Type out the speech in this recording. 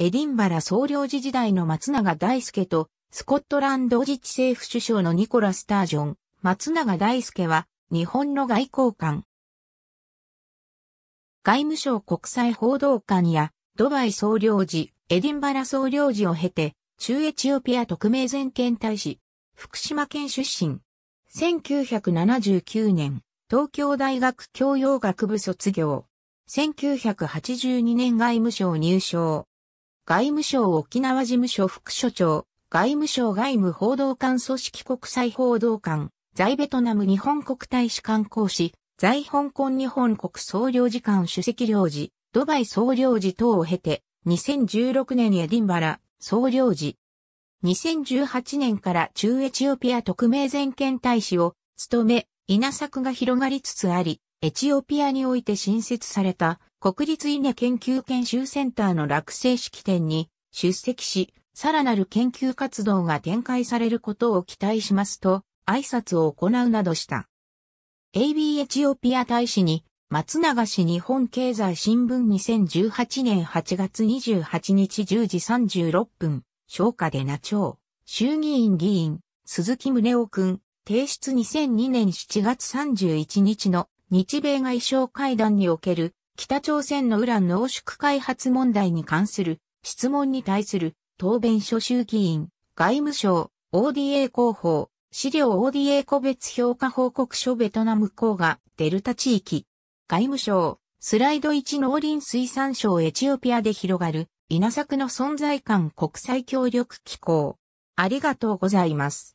エディンバラ総領事時代の松永大輔と、スコットランド自治政府首相のニコラ・スタージョン、松永大輔は、日本の外交官。外務省国際報道官や、ドバイ総領事、エディンバラ総領事を経て、中エチオピア特命全権大使、福島県出身。1979年、東京大学教養学部卒業。1982年外務省入省。外務省沖縄事務所副所長、外務省外務報道官組織国際報道官、在ベトナム日本国大使館公使、在香港日本国総領事館主席領事、ドバイ総領事等を経て、2016年エディンバラ総領事。2018年から中エチオピア特命全権大使を務め、稲作が広がりつつあり、エチオピアにおいて新設された国立稲研究研修センターの落成式典に出席し、さらなる研究活動が展開されることを期待しますと、挨拶を行うなどした。AB エチオピア大使に、松永氏日本経済新聞2018年8月28日10時36分、昇華で那長、衆議院議員、鈴木宗男君、提出2002年7月31日の日米外相会談における北朝鮮のウラン濃縮開発問題に関する質問に対する答弁書衆議院、外務省、ODA 広報、資料 ODA 個別評価報告書ベトナム港がデルタ地域、外務省、スライド1農林水産省エチオピアで広がる稲作の存在感国際協力機構。ありがとうございます。